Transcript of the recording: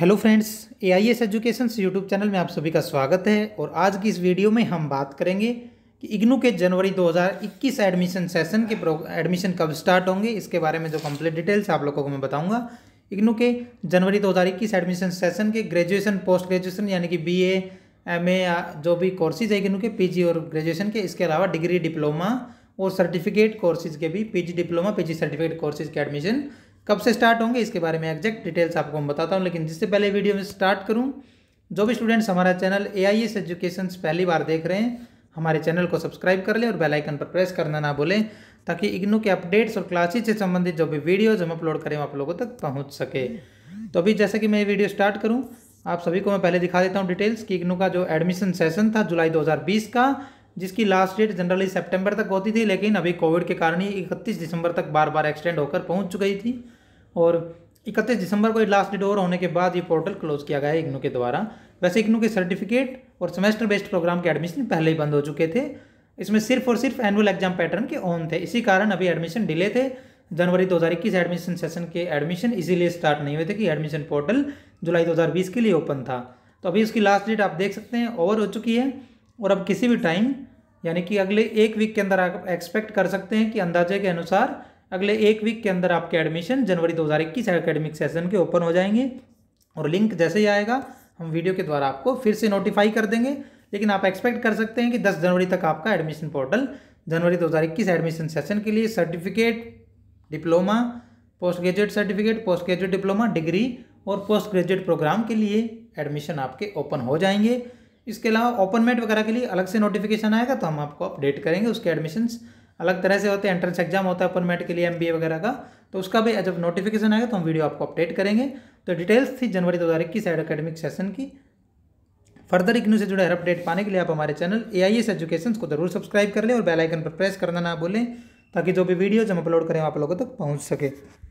hello friends A I S education YouTube channel में आप सभी का स्वागत है और आज की इस वीडियो में हम बात करेंगे कि इग्नू के जनवरी 2021 एडमिशन सेशन के एडमिशन कब स्टार्ट होंगे इसके बारे में जो कंप्लीट डिटेल्स आप लोगों को मैं बताऊंगा इग्नू के जनवरी 2021 एडमिशन सेशन के ग्रेजुएशन पोस्ट ग्रेजुएशन यानी कि बी एम ए जो भी कोर्सेज है इग्नू के पी और ग्रेजुएशन के इसके अलावा डिग्री डिप्लोमा और सर्टिफिकेट कोर्सेज के भी P diploma P certificate courses के एडमिशन कब से स्टार्ट होंगे इसके बारे में एग्जैक्ट डिटेल्स आपको मैं बताता हूँ लेकिन जिससे पहले वीडियो में स्टार्ट करूँ जो भी स्टूडेंट्स हमारा channel A I S education पहली बार देख रहे हैं हमारे चैनल को सब्सक्राइब कर लें और बेल आइकन पर प्रेस करना ना भूलें ताकि इग्नू के अपडेट्स और क्लासेज से संबंधित जो भी वीडियोज हम अपलोड करें आप लोगों तक पहुँच सके तो अभी जैसे कि मैं ये वीडियो स्टार्ट करूँ आप सभी को मैं पहले दिखा देता हूँ डिटेल्स कि इग्नू का जो एडमिशन सेशन था जुलाई 2020 का जिसकी लास्ट डेट जनरली सितंबर तक होती थी लेकिन अभी कोविड के कारण ही इकतीस दिसंबर तक बार बार एक्सटेंड होकर पहुँच चुकी थी और इकतीस दिसंबर को लास्ट डेट और होने के बाद ये पोर्टल क्लोज किया गया है इग्नू के द्वारा वैसे इग्नू के सर्टिफिकेट और सेमेस्टर बेस्ड प्रोग्राम के एडमिशन पहले ही बंद हो चुके थे इसमें सिर्फ और सिर्फ एनुअल एग्जाम पैटर्न के ऑन थे इसी कारण अभी एडमिशन डिले थे जनवरी 2021 एडमिशन सेशन के एडमिशन इसीलिए स्टार्ट नहीं हुए थे कि एडमिशन पोर्टल जुलाई 2020 के लिए ओपन था तो अभी उसकी लास्ट डेट आप देख सकते हैं ओवर हो चुकी है और अब किसी भी टाइम यानी कि अगले एक वीक के अंदर आप एक्सपेक्ट कर सकते हैं कि अंदाजे के अनुसार अगले एक वीक के अंदर आपके एडमिशन जनवरी 2021 एकेडमिक सेशन के ओपन हो जाएंगे और लिंक जैसे ही आएगा हम वीडियो के द्वारा आपको फिर से नोटिफाई कर देंगे लेकिन आप एक्सपेक्ट कर सकते हैं कि 10 जनवरी तक आपका एडमिशन पोर्टल जनवरी 2021 एडमिशन सेशन के लिए certificate diploma post graduate certificate post graduate diploma degree और पोस्ट ग्रेजुएट प्रोग्राम के लिए एडमिशन आपके ओपन हो जाएंगे इसके अलावा ओपन मेट वगैरह के लिए अलग से नोटिफिकेशन आएगा तो हम आपको अपडेट करेंगे उसके एडमिशन्स अलग तरह से होते हैं एंट्रेंस एग्जाम होता है अपन मेट के लिए एम वगैरह का तो उसका भी जब नोटिफिकेशन आएगा तो हम वीडियो आपको अपडेट करेंगे तो डिटेल्स थी जनवरी दो हज़ार इक्कीस एड अकेडमिक सेशन की फर्दर इग्नू से जुड़े हर अपडेट पाने के लिए आप हमारे channel A I S education को जरूर सब्सक्राइब कर लें और बेल आइकन पर प्रेस करना ना भूलें ताकि जो भी वीडियोज हम अपलोड करें आप लोगों तक पहुंच सके